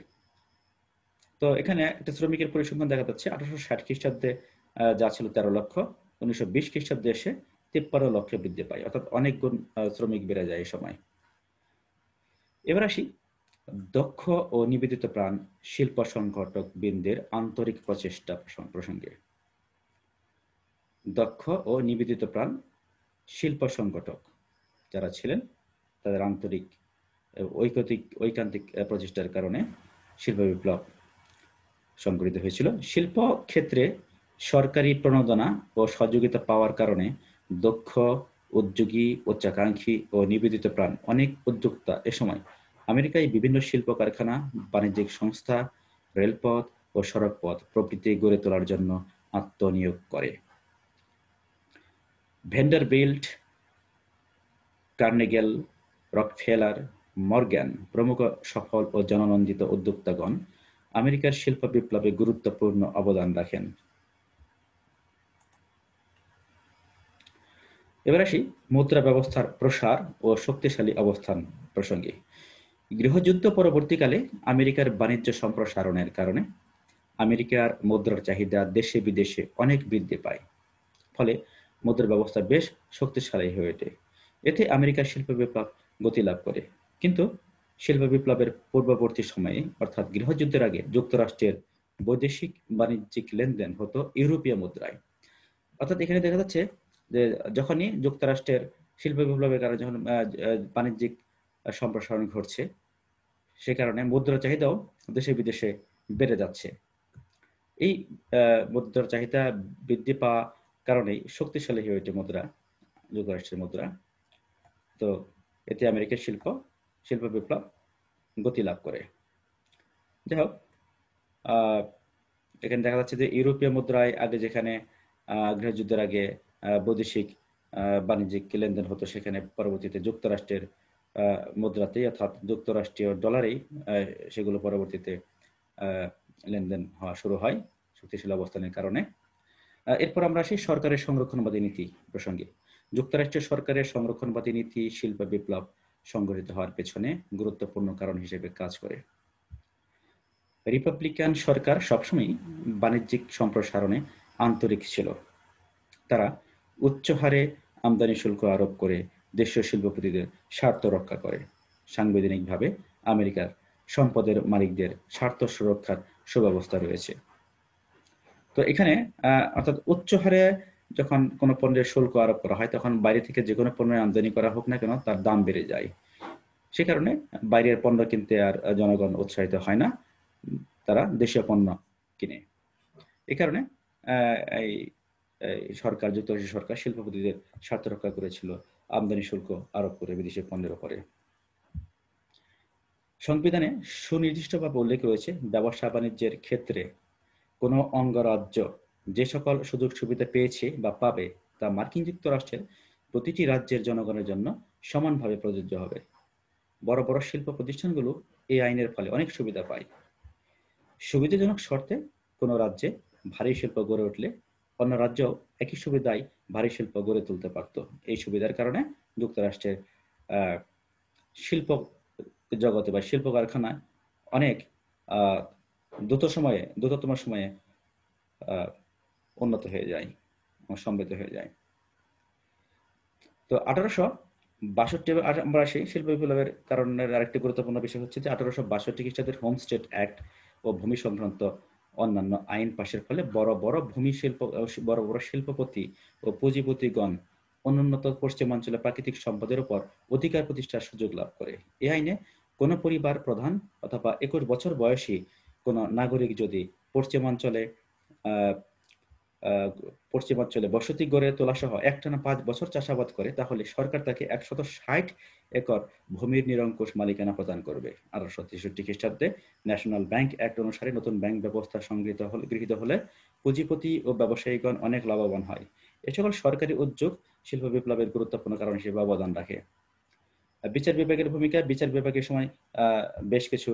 তো এখানে একটা শ্রমিকের পরিসংখ্যান দেখা যাচ্ছে আঠারোশো ষাট খ্রিস্টাব্দে যা ছিল তেরো লক্ষ উনিশশো বিশ খ্রিস্টাব্দে এসে তেপ্পান্ন লক্ষে বৃদ্ধি পায় অর্থাৎ অনেক গুণ শ্রমিক বেড়ে যায় এই সময় এবার আসি দক্ষ ও নিবেদিত প্রাণ শিল্প সংগঠক বৃন্দের আন্তরিক প্রচেষ্টা প্রসঙ্গে দক্ষ ও নিবেদিত প্রাণ শিল্প সংগঠক যারা ছিলেন তাদের আন্তরিক ঐকতিক ঐকান্তিক প্রচেষ্টার কারণে শিল্প বিপ্লব সংগঠিত হয়েছিল শিল্প ক্ষেত্রে সরকারি প্রণোদনা ও সহযোগিতা পাওয়ার কারণে দক্ষ উদ্যোগী উচ্চাকাঙ্ক্ষী ও নিবেদিত প্রাণ অনেক উদ্যোক্তা এ সময় আমেরিকায় বিভিন্ন শিল্প কারখানা বাণিজ্যিক সংস্থা রেলপথ ও সড়কপথ প্রভৃতি গড়ে তোলার জন্য আত্মনিয়োগ করে Vanderbilt Carnegie Rockefeller Morgan প্রমুখ সফল ও জননন্দিত উদ্যোক্তাগণ আমেরিকার শিল্প বিপ্লবে গুরুত্বপূর্ণ অবদান রাখেন এবার আসি মুদ্রা ব্যবস্থার প্রসার ও শক্তিশালী অবস্থান প্রসঙ্গে গৃহযুদ্ধ পরবর্তীকালে আমেরিকার বাণিজ্য সম্প্রসারণের কারণে আমেরিকার মুদ্রার চাহিদা দেশে বিদেশে অনেক বৃদ্ধি পায় ফলে মুদ্রা ব্যবস্থা বেশ শক্তিশালী হয়ে ওঠে এতে আমেরিকার শিল্প বিপ্লব গতি লাভ করে কিন্তু শিল্প বিপ্লবের পূর্ববর্তী সময়ে অর্থাৎ গৃহযুদ্ধের আগে যুক্তরাষ্ট্রের বৈদেশিক বাণিজ্যিক লেনদেন হতো ইউরোপীয় মুদ্রায় অর্থাৎ এখানে দেখা যাচ্ছে যে যখনই যুক্তরাষ্ট্রের শিল্প বিপ্লবের কারণে যখন বাণিজ্যিক সম্প্রসারণ ঘটছে সে কারণে মুদ্রার চাহিদাও দেশে বিদেশে বেড়ে যাচ্ছে এই মুদ্রার চাহিদা বৃদ্ধি পাওয়া কারণেই শক্তিশালী হয়ে ওঠে মুদ্রা যুক্তরাষ্ট্রের মুদ্রা তো এতে আমেরিকার শিল্প শিল্প বিপ্লব গতি লাভ করে যাই হোক এখানে দেখা যাচ্ছে যে ইউরোপীয় মুদ্রায় আগে যেখানে গৃহযুদ্ধের আগে বৈদেশিক বাণিজ্যিক লেনদেন হতো সেখানে পরবর্তীতে যুক্তরাষ্ট্রের মুদ্রাতেই অর্থাৎ যুক্তরাষ্ট্রীয় ডলারেই সেগুলো পরবর্তীতে লেনদেন হওয়া শুরু হয় শক্তিশীল অবস্থানের কারণে এরপর আমরা আসি সরকারের সংরক্ষণবাদী নীতি প্রসঙ্গে যুক্তরাষ্ট্রীয় সরকারের সংরক্ষণবাদী নীতি শিল্প বিপ্লব সংগঠিত হওয়ার পেছনে গুরুত্বপূর্ণ কারণ হিসেবে কাজ করে রিপাবলিকান সরকার সবসময় বাণিজ্যিক সম্প্রসারণে আন্তরিক ছিল তারা উচ্চ হারে আমদানি শুল্ক আরোপ করে দেশীয় শিল্পপতিদের স্বার্থ রক্ষা করে সাংবিধানিকভাবে আমেরিকার সম্পদের মালিকদের স্বার্থ সুরক্ষার সুব্যবস্থা রয়েছে তো এখানে অর্থাৎ উচ্চ হারে যখন কোনো পণ্যের শুল্ক আরোপ করা হয় তখন বাইরে থেকে যে কোনো পণ্যের আমদানি করা হোক না কেন তার দাম বেড়ে যায় সে কারণে বাইরের পণ্য কিনতে আর জনগণ উৎসাহিত হয় না তারা দেশীয় পণ্য কিনে এ কারণে এই সরকার যুক্তরাষ্ট্র সরকার শিল্পপতিদের স্বার্থ রক্ষা করেছিল আমদানি শুল্ক আরোপ করে বিদেশের পণ্যের উপরে সংবিধানে সুনির্দিষ্টভাবে উল্লেখ রয়েছে ব্যবসা বাণিজ্যের ক্ষেত্রে কোন অঙ্গরাজ্য যে সকল সুযোগ সুবিধা পেয়েছে বা পাবে তা মার্কিন যুক্তরাষ্ট্রের প্রতিটি রাজ্যের জনগণের জন্য সমানভাবে প্রযোজ্য হবে বড় বড় শিল্প প্রতিষ্ঠানগুলো এই আইনের ফলে অনেক সুবিধা পায় সুবিধাজনক শর্তে কোনো রাজ্যে ভারী শিল্প গড়ে উঠলে অন্য রাজ্য একই সুবিধায় ভারী শিল্প গড়ে তুলতে পারত এই সুবিধার কারণে যুক্তরাষ্ট্রের শিল্প জগতে বা শিল্প কারখানায় অনেক দ্রুত সময়ে দ্রুততম সময়ে উন্নত হয়ে যায় সমৃদ্ধ হয়ে যায় তো আঠারোশো বাষট্টি আমরা আসি শিল্প বিপ্লবের কারণের আরেকটি গুরুত্বপূর্ণ বিষয় হচ্ছে যে আঠারোশো বাষট্টি খ্রিস্টাব্দের হোম স্টেট অ্যাক্ট ও ভূমি সংক্রান্ত অন্যান্য আইন পাশের ফলে বড় বড় ভূমি শিল্প বড় বড় শিল্পপতি ও পুঁজিপতিগণ অনুন্নত পশ্চিমাঞ্চলে প্রাকৃতিক সম্পদের উপর অধিকার প্রতিষ্ঠার সুযোগ লাভ করে এ আইনে কোনো পরিবার প্রধান অথবা একুশ বছর বয়সী কোন নাগরিক যদি পশ্চিমাঞ্চলে পশ্চিমাঞ্চলে বসতি গড়ে তোলা সহ একটানা পাঁচ বছর চাষাবাদ করে তাহলে সরকার তাকে একশত ষাট একর ভূমির নিরঙ্কুশ মালিকানা প্রদান করবে আঠারোশো তেষট্টি খ্রিস্টাব্দে ন্যাশনাল ব্যাংক অ্যাক্ট অনুসারে নতুন ব্যাংক ব্যবস্থা সংগৃহীত হলে গৃহীত হলে পুঁজিপতি ও ব্যবসায়ীগণ অনেক লাভবান হয় এ সকল সরকারি উদ্যোগ শিল্প বিপ্লবের গুরুত্বপূর্ণ কারণ হিসেবে অবদান রাখে বিচার বিভাগের ভূমিকা বিচার বিভাগের সময় বেশ কিছু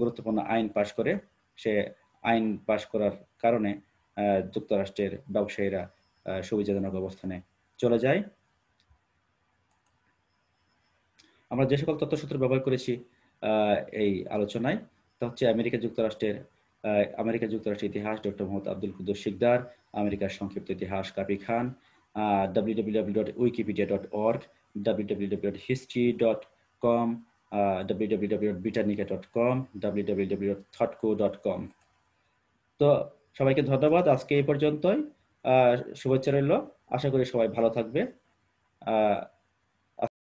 গুরুত্বপূর্ণ আইন পাশ করে সে আইন পাশ করার কারণে যুক্তরাষ্ট্রের ব্যবসায়ীরা সুবিধাজনক অবস্থানে চলে যায় আমরা যে সকল তথ্যসূত্র ব্যবহার করেছি এই আলোচনায় তা হচ্ছে আমেরিকা যুক্তরাষ্ট্রের আমেরিকা যুক্তরাষ্ট্রের ইতিহাস ডক্টর মোহাম্মদ আব্দুল কুদ্দুর শিকদার আমেরিকার সংক্ষিপ্ত ইতিহাস কাপি খান WWW dot Wikipedia dot org WWW dot history dot com ThoughtCo dot com তো সবাইকে ধন্যবাদ আজকে এই পর্যন্তই শুভেচ্ছা রইল আশা করি সবাই ভালো থাকবে